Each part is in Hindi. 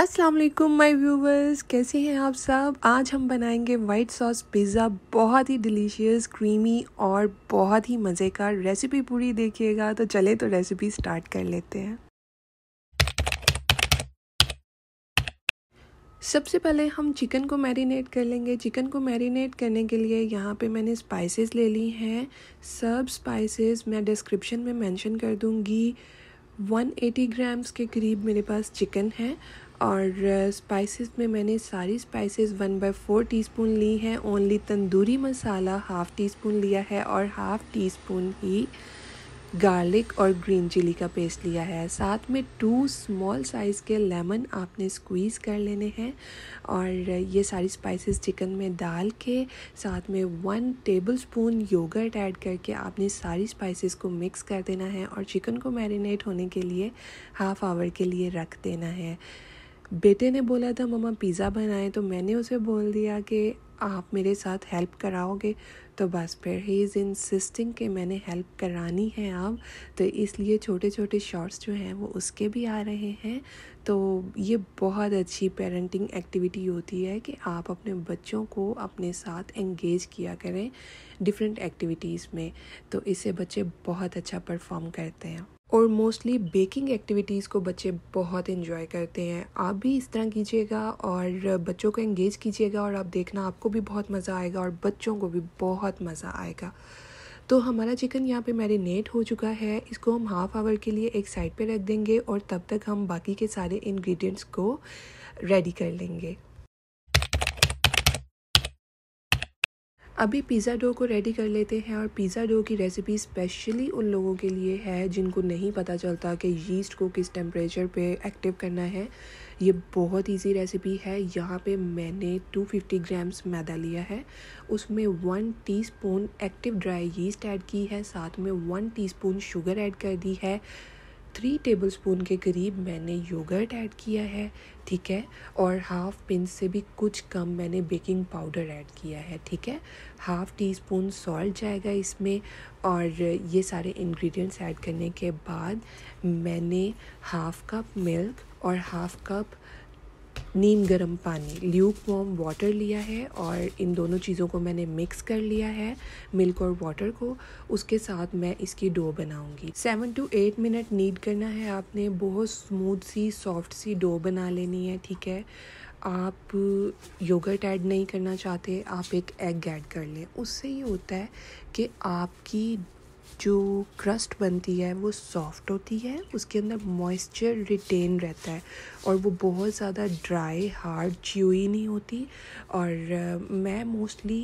अस्सलाम वालेकुम माय व्यूवर्स कैसे हैं आप सब आज हम बनाएंगे वाइट सॉस पिज़्ज़ा बहुत ही डिलीशियस क्रीमी और बहुत ही मज़े का रेसिपी पूरी देखिएगा तो चले तो रेसिपी स्टार्ट कर लेते हैं सबसे पहले हम चिकन को मैरिनेट कर लेंगे चिकन को मैरिनेट करने के लिए यहाँ पे मैंने स्पाइसेस ले ली हैं सब स्पाइसेस मैं डिस्क्रिप्शन में मेंशन कर दूँगी 180 ग्राम्स के करीब मेरे पास चिकन है और स्पाइसेस में मैंने सारी spices one by four teaspoon ली हैं only tandoori masala half teaspoon लिया है और हाफ़ टी स्पून ही गार्लिक और ग्रीन चिली का पेस्ट लिया है साथ में टू स्मॉल साइज़ के लेमन आपने स्क्वीज़ कर लेने हैं और ये सारी स्पाइसेस चिकन में डाल के साथ में one tablespoon yogurt add करके आपने सारी स्पाइसेस को मिक्स कर देना है और चिकन को मैरिनेट होने के लिए हाफ़ आवर के लिए रख देना है बेटे ने बोला था मम्मा पिज़्ज़ा बनाए तो मैंने उसे बोल दिया कि आप मेरे साथ हेल्प कराओगे तो बस फिर ही इज़ इंसिस्टिंग कि मैंने हेल्प करानी है अब तो इसलिए छोटे छोटे शॉर्ट्स जो हैं वो उसके भी आ रहे हैं तो ये बहुत अच्छी पेरेंटिंग एक्टिविटी होती है कि आप अपने बच्चों को अपने साथ एंगेज किया करें डिफरेंट एक्टिविटीज़ में तो इससे बच्चे बहुत अच्छा परफॉर्म करते हैं और मोस्टली बेकिंग एक्टिविटीज़ को बच्चे बहुत इन्जॉय करते हैं आप भी इस तरह कीजिएगा और बच्चों को एंगेज कीजिएगा और आप देखना आपको भी बहुत मज़ा आएगा और बच्चों को भी बहुत मज़ा आएगा तो हमारा चिकन यहाँ पे मैरिनेट हो चुका है इसको हम हाफ़ आवर के लिए एक साइड पे रख देंगे और तब तक हम बाकी के सारे इंग्रेडिएंट्स को रेडी कर लेंगे अभी पिज़्ज़ा डो को रेडी कर लेते हैं और पिज़्ज़ा डो की रेसिपी स्पेशली उन लोगों के लिए है जिनको नहीं पता चलता कि यीस्ट को किस टेम्परेचर पे एक्टिव करना है ये बहुत इजी रेसिपी है यहाँ पे मैंने 250 ग्राम्स मैदा लिया है उसमें one teaspoon active dry yeast add की है साथ में वन टीस्पून शुगर ऐड कर दी है थ्री टेबलस्पून के करीब मैंने योगर्ट ऐड किया है ठीक है और हाफ़ पिंच से भी कुछ कम मैंने बेकिंग पाउडर ऐड किया है ठीक है हाफ़ टी स्पून सॉल्ट जाएगा इसमें और ये सारे इंग्रेडिएंट्स ऐड करने के बाद मैंने हाफ़ कप मिल्क और हाफ़ कप नीम गर्म पानी ल्यूक वॉम वाटर लिया है और इन दोनों चीज़ों को मैंने मिक्स कर लिया है मिल्क और वाटर को उसके साथ मैं इसकी डो बनाऊंगी seven to eight minute knead करना है आपने बहुत स्मूथ सी सॉफ्ट सी डो बना लेनी है ठीक है आप योगर्ट ऐड नहीं करना चाहते आप एक एग ऐड कर लें उससे ये होता है कि आपकी जो क्रस्ट बनती है वो सॉफ्ट होती है उसके अंदर मॉइस्चर रिटेन रहता है और वो बहुत ज़्यादा ड्राई हार्ड च्यूई नहीं होती और मैं मोस्टली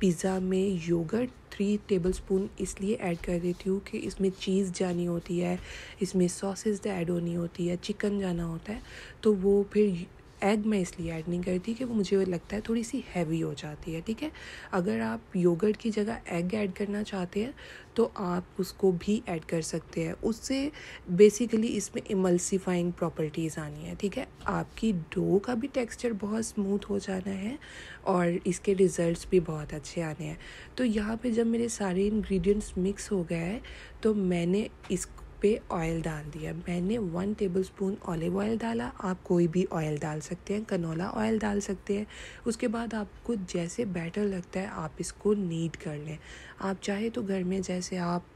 पिज़्ज़ा में योगर्ट थ्री टेबल स्पून इसलिए ऐड कर देती हूँ कि इसमें चीज़ जानी होती है इसमें सॉसेज ऐड होनी होती है चिकन जाना होता है तो वो फिर एग मैं इसलिए ऐड नहीं करती कि वो मुझे लगता है थोड़ी सी हैवी हो जाती है ठीक है अगर आप योगर्ट की जगह एग ऐड करना चाहते हैं तो आप उसको भी ऐड कर सकते हैं उससे बेसिकली इसमें इमल्सिफाइंग प्रॉपर्टीज़ आनी है ठीक है आपकी डो का भी टेक्सचर बहुत स्मूथ हो जाना है और इसके रिज़ल्ट भी बहुत अच्छे आने हैं तो यहाँ पर जब मेरे सारे इन्ग्रीडियंट्स मिक्स हो गए हैं तो मैंने इसको पे ऑयल डाल दिया मैंने one tablespoon olive oil डाला आप कोई भी ऑयल डाल सकते हैं कनोला ऑयल डाल सकते हैं उसके बाद आपको जैसे बैटर लगता है आप इसको नीड कर लें आप चाहे तो घर में जैसे आप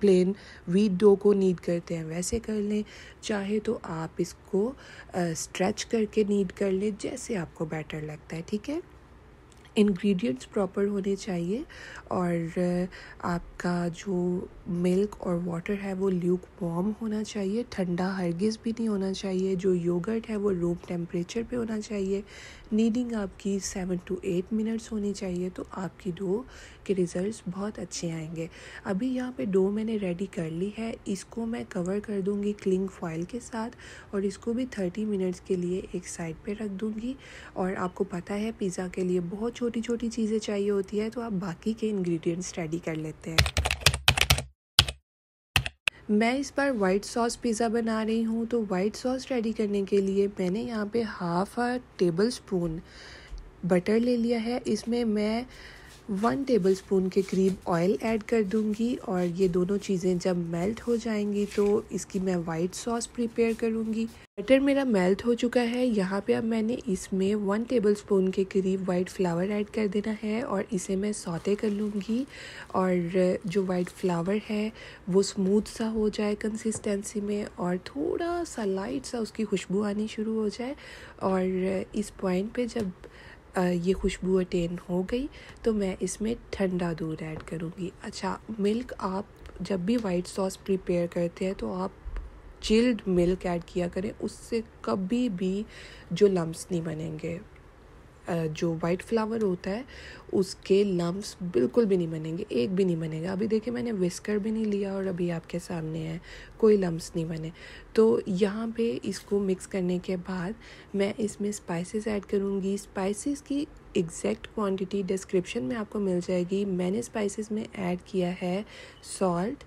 प्लेन वीट डो को नीड करते हैं वैसे कर लें चाहे तो आप इसको स्ट्रेच करके नीड कर लें जैसे आपको बेटर लगता है ठीक है इंग्रेडिएंट्स प्रॉपर होने चाहिए और आपका जो मिल्क और वाटर है वो ल्यूक वार्म होना चाहिए ठंडा हरगिज़ भी नहीं होना चाहिए जो योगर्ट है वो रूम टेम्परेचर पे होना चाहिए नीडिंग आपकी सेवन टू एट मिनट्स होनी चाहिए तो आपकी डो के रिज़ल्ट बहुत अच्छे आएंगे अभी यहाँ पे डो मैंने रेडी कर ली है इसको मैं कवर कर दूँगी क्लिंग फॉइल के साथ और इसको भी थर्टी मिनट्स के लिए एक साइड पर रख दूँगी और आपको पता है पिज़्ज़ा के लिए बहुत छोटी छोटी चीज़ें चाहिए होती है तो आप बाकी के इंग्रेडिएंट्स रेडी कर लेते हैं मैं इस बार वाइट सॉस पिज़्ज़ा बना रही हूँ तो वाइट सॉस रेडी करने के लिए मैंने यहाँ पे half a tablespoon butter ले लिया है इसमें मैं वन टेबल स्पून के करीब ऑयल ऐड कर दूंगी और ये दोनों चीज़ें जब मेल्ट हो जाएंगी तो इसकी मैं वाइट सॉस प्रिपेयर करूंगी बटर मेरा मेल्ट हो चुका है यहाँ पे अब मैंने इसमें वन टेबल स्पून के करीब वाइट फ्लावर ऐड कर देना है और इसे मैं सौते कर लूँगी और जो वाइट फ्लावर है वो स्मूथ सा हो जाए कंसिस्टेंसी में और थोड़ा सा लाइट सा उसकी खुशबू आनी शुरू हो जाए और इस पॉइंट पे जब ये खुशबू अटेन हो गई तो मैं इसमें ठंडा दूध ऐड करूँगी अच्छा मिल्क आप जब भी वाइट सॉस प्रिपेयर करते हैं तो आप चिल्ड मिल्क ऐड किया करें उससे कभी भी जो लम्स नहीं बनेंगे जो वाइट फ्लावर होता है उसके लम्ब्स बिल्कुल भी नहीं बनेंगे एक भी नहीं बनेगा अभी देखिए मैंने विस्कर भी नहीं लिया और अभी आपके सामने है कोई लम्ब्स नहीं बने तो यहाँ पे इसको मिक्स करने के बाद मैं इसमें स्पाइसेस ऐड करूँगी स्पाइसेस की एग्जैक्ट क्वांटिटी डिस्क्रिप्शन में आपको मिल जाएगी मैंने स्पाइसेस में ऐड किया है salt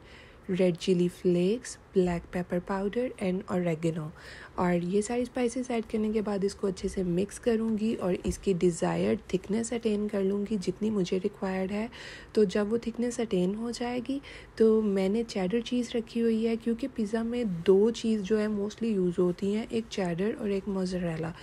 red chili flakes black pepper powder and oregano और ये सारी स्पाइसेस ऐड करने के बाद इसको अच्छे से मिक्स करूँगी और इसकी डिज़ायर्ड थिकनेस अटेन कर लूँगी जितनी मुझे रिक्वायर्ड है तो जब वो थिकनेस अटेन हो जाएगी तो मैंने चैडर चीज़ रखी हुई है क्योंकि पिज़्ज़ा में दो चीज़ जो है मोस्टली यूज़ होती हैं एक चैडर और एक मोजरेला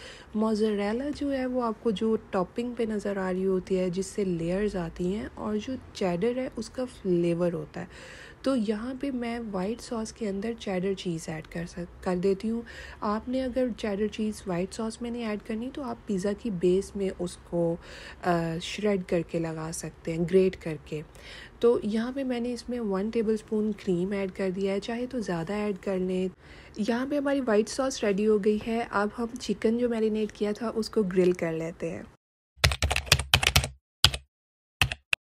मोजरेला जो है वो आपको जो टॉपिंग पे नज़र आ रही होती है जिससे लेयर्स आती हैं और जो चैडर है उसका फ्लेवर होता है तो यहाँ पे मैं वाइट सॉस के अंदर चैडर चीज़ ऐड कर सक कर देती हूँ आपने अगर चैडर चीज़ वाइट सॉस में नहीं ऐड करनी तो आप पिज़्ज़ा की बेस में उसको श्रेड करके लगा सकते हैं ग्रेट करके तो यहाँ पे मैंने इसमें one tablespoon cream add कर दिया है चाहे तो ज़्यादा ऐड कर लें यहाँ पे हमारी वाइट सॉस रेडी हो गई है अब हम चिकन जो मैरिनेट किया था उसको ग्रिल कर लेते हैं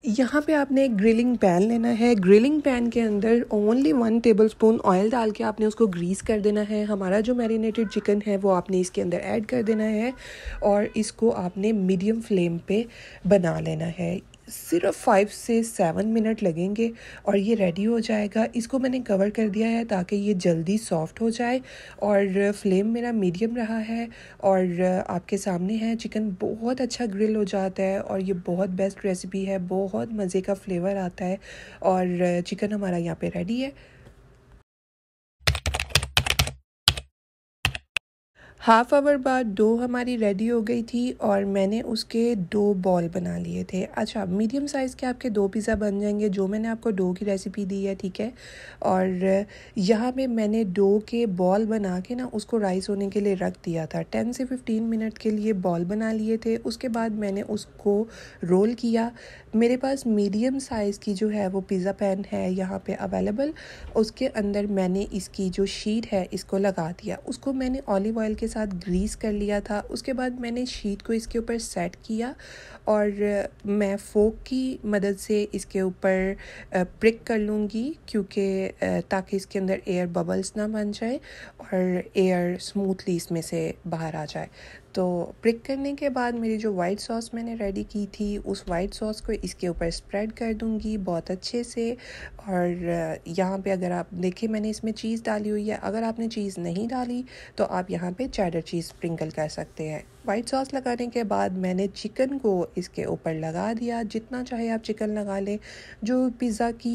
यहाँ पे आपने एक ग्रिलिंग पैन लेना है ग्रिलिंग पैन के अंदर only one tablespoon oil डाल के आपने उसको ग्रीस कर देना है हमारा जो मैरिनेटेड चिकन है वो आपने इसके अंदर ऐड कर देना है और इसको आपने मीडियम फ्लेम पे बना लेना है सिर्फ फाइव से सेवन मिनट लगेंगे और ये रेडी हो जाएगा इसको मैंने कवर कर दिया है ताकि ये जल्दी सॉफ्ट हो जाए और फ्लेम मेरा मीडियम रहा है और आपके सामने है चिकन बहुत अच्छा ग्रिल हो जाता है और ये बहुत बेस्ट रेसिपी है बहुत मज़े का फ्लेवर आता है और चिकन हमारा यहाँ पे रेडी है हाफ आवर बाद डो हमारी रेडी हो गई थी और मैंने उसके दो बॉल बना लिए थे अच्छा मीडियम साइज़ के आपके दो पिज़्ज़ा बन जाएंगे जो मैंने आपको डो की रेसिपी दी है ठीक है और यहाँ पे मैंने डो के बॉल बना के ना उसको राइस होने के लिए रख दिया था टेन से फिफ्टीन मिनट के लिए बॉल बना लिए थे उसके बाद मैंने उसको रोल किया मेरे पास मीडियम साइज़ की जो है वो पिज़्ज़ा पैन है यहाँ पर अवेलेबल उसके अंदर मैंने इसकी जो शीट है इसको लगा दिया उसको मैंने ऑलिव ऑयल के साथ ग्रीस कर लिया था उसके बाद मैंने शीट को इसके ऊपर सेट किया और मैं फोक की मदद से इसके ऊपर प्रिक कर लूँगी क्योंकि ताकि इसके अंदर एयर बबल्स ना बन जाए और एयर स्मूथली इसमें से बाहर आ जाए तो प्रिक करने के बाद मेरी जो वाइट सॉस मैंने रेडी की थी उस वाइट सॉस को इसके ऊपर स्प्रेड कर दूंगी बहुत अच्छे से और यहाँ पे अगर आप देखें मैंने इसमें चीज़ डाली हुई है अगर आपने चीज़ नहीं डाली तो आप यहाँ पे चैडर चीज़ स्प्रिंकल कर सकते हैं वाइट सॉस लगाने के बाद मैंने चिकन को इसके ऊपर लगा दिया जितना चाहे आप चिकन लगा लें जो पिज़्ज़ा की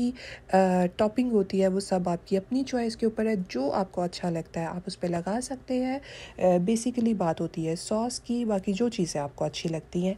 टॉपिंग होती है वो सब आपकी अपनी चॉइस के ऊपर है जो आपको अच्छा लगता है आप उस पर लगा सकते हैं बेसिकली बात होती है सॉस की बाकी जो चीज़ें आपको अच्छी लगती हैं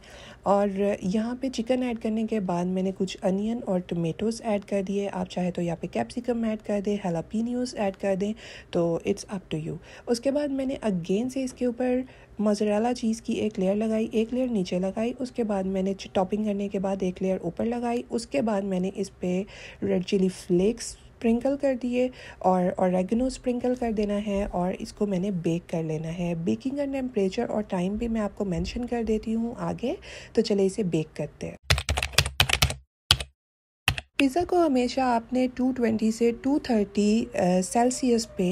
और यहाँ पे चिकन ऐड करने के बाद मैंने कुछ अनियन और टमेटोज़ ऐड कर दिए आप चाहे तो यहाँ पे कैप्सिकम ऐड कर दें हलापीनियोज़ ऐड कर दें तो इट्स अप टू यू उसके बाद मैंने अगेन से इसके ऊपर मोजरेला चीज़ की एक लेयर लगाई एक लेयर नीचे लगाई उसके बाद मैंने टॉपिंग करने के बाद एक लेयर ऊपर लगाई उसके बाद मैंने इस पर रेड चिली फ्लेक्स स्प्रिंकल कर दिए और औरगनो स्प्रिंकल कर देना है और इसको मैंने बेक कर लेना है बेकिंग का टेम्परेचर और टाइम भी मैं आपको मेंशन कर देती हूँ आगे तो चले इसे बेक करते हैं पिज़्ज़ा को हमेशा आपने 220 से 230 सेल्सियस uh, पे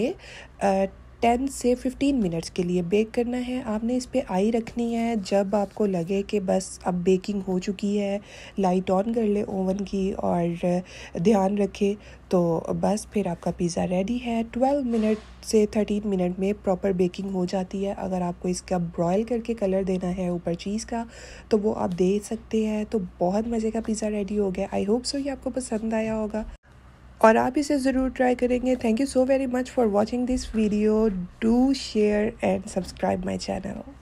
uh, टेन से फिफ़्टीन मिनट्स के लिए बेक करना है आपने इस पर आई रखनी है जब आपको लगे कि बस अब बेकिंग हो चुकी है लाइट ऑन कर ले ओवन की और ध्यान रखे तो बस फिर आपका पिज़्ज़ा रेडी है ट्वेल्व मिनट से थर्टीन मिनट में प्रॉपर बेकिंग हो जाती है अगर आपको इसका ब्रॉयल करके कलर देना है ऊपर चीज़ का तो वो आप दे सकते हैं तो बहुत मज़े का पिज़्ज़ा रेडी हो गया आई होप सो ये आपको पसंद आया होगा और आप इसे ज़रूर ट्राई करेंगे thank you so very much for watching this video do share and subscribe my channel